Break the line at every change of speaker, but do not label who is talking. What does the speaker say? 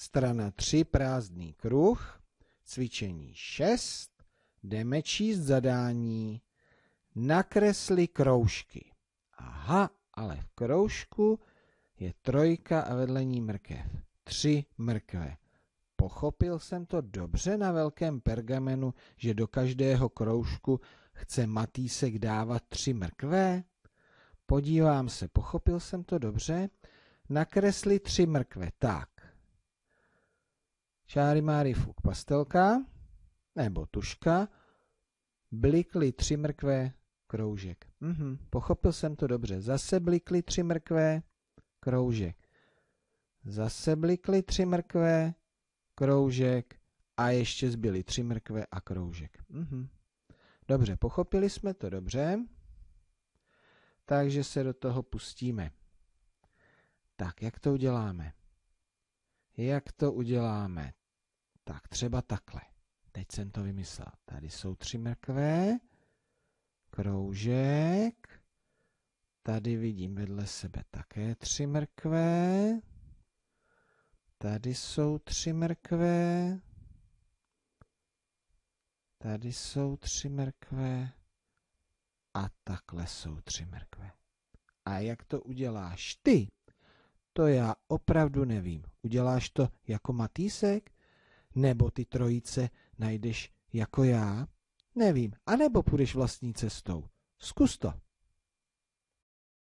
Strana 3, prázdný kruh, cvičení 6, jdeme číst zadání. Nakresli kroužky. Aha, ale v kroužku je trojka a vedle ní mrkev. Tři mrkve. Pochopil jsem to dobře na velkém pergamenu, že do každého kroužku chce Matýsek dávat tři mrkve? Podívám se, pochopil jsem to dobře? Nakresli tři mrkve, tak. Čáry, máry fuk pastelka nebo tuška, blikly tři mrkve, kroužek. Mhm, pochopil jsem to dobře. Zase blikly tři mrkve, kroužek. Zase blikly tři mrkve, kroužek a ještě zbyly tři mrkve a kroužek. Mhm. Dobře, pochopili jsme to dobře, takže se do toho pustíme. Tak, jak to uděláme? Jak to uděláme? Tak třeba takhle. Teď jsem to vymyslel. Tady jsou tři mrkve, kroužek, tady vidím vedle sebe také tři mrkve, tady jsou tři mrkve, tady jsou tři mrkve a takhle jsou tři mrkve. A jak to uděláš ty, to já opravdu nevím. Uděláš to jako Matýsek? nebo ty trojice najdeš jako já? Nevím, a nebo půjdeš vlastní cestou. Zkus to.